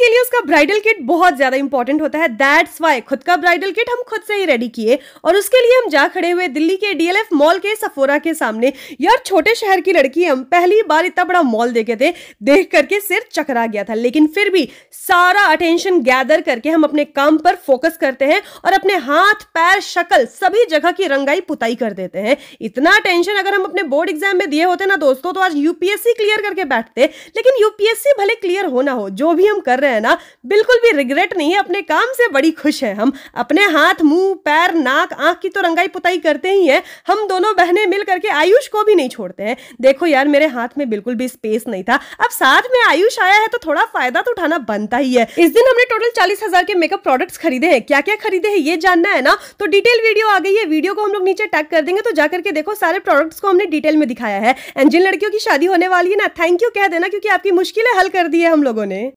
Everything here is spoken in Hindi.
के लिए उसका ब्राइडल किट बहुत ज्यादा इंपॉर्टेंट होता है दैट्स वाई खुद का ब्राइडल किट हम खुद से ही रेडी किए और उसके लिए हम जा खड़े हुए दिल्ली के डीएलएफ मॉल के सफोरा के सामने यार छोटे शहर की लड़की हम पहली बार इतना बड़ा मॉल देखे थे देख करके सिर चकरा गया था लेकिन फिर भी सारा अटेंशन गैदर करके हम अपने काम पर फोकस करते हैं और अपने हाथ पैर शक्ल सभी जगह की रंगाई पुताई कर देते हैं इतना अटेंशन अगर हम अपने बोर्ड एग्जाम में दिए होते ना दोस्तों तो आज यूपीएससी क्लियर करके बैठते लेकिन यूपीएससी भले क्लियर हो ना हो जो भी हम कर रहे रहे हैं ना बिल्कुल भी रिग्रेट नहीं है अपने काम से बड़ी खुश है हम अपने हाथ मुंह पैर नाक आंख की तो रंगाई पुताई करते ही है हम दोनों बहनें मिल करके आयुष को भी नहीं छोड़ते हैं देखो यार मेरे हाथ में बिल्कुल भी स्पेस नहीं था अब साथ में आयुष आया है तो थोड़ा फायदा तो उठाना बनता ही है इस दिन हमने टोटल चालीस हजार के मेकअप प्रोडक्ट्स खरीदे हैं क्या क्या खरीदे हैं ये जानना है ना तो डिटेल वीडियो आ गई है वीडियो को हम लोग नीचे टैग कर देंगे तो जाकर के देखो सारे प्रोडक्ट्स को हमने डिटेल में दिखाया है एंड जिन लड़कियों की शादी होने वाली है ना थैंक यू कह देना क्योंकि आपकी मुश्किलें हल कर दी है हम लोगों ने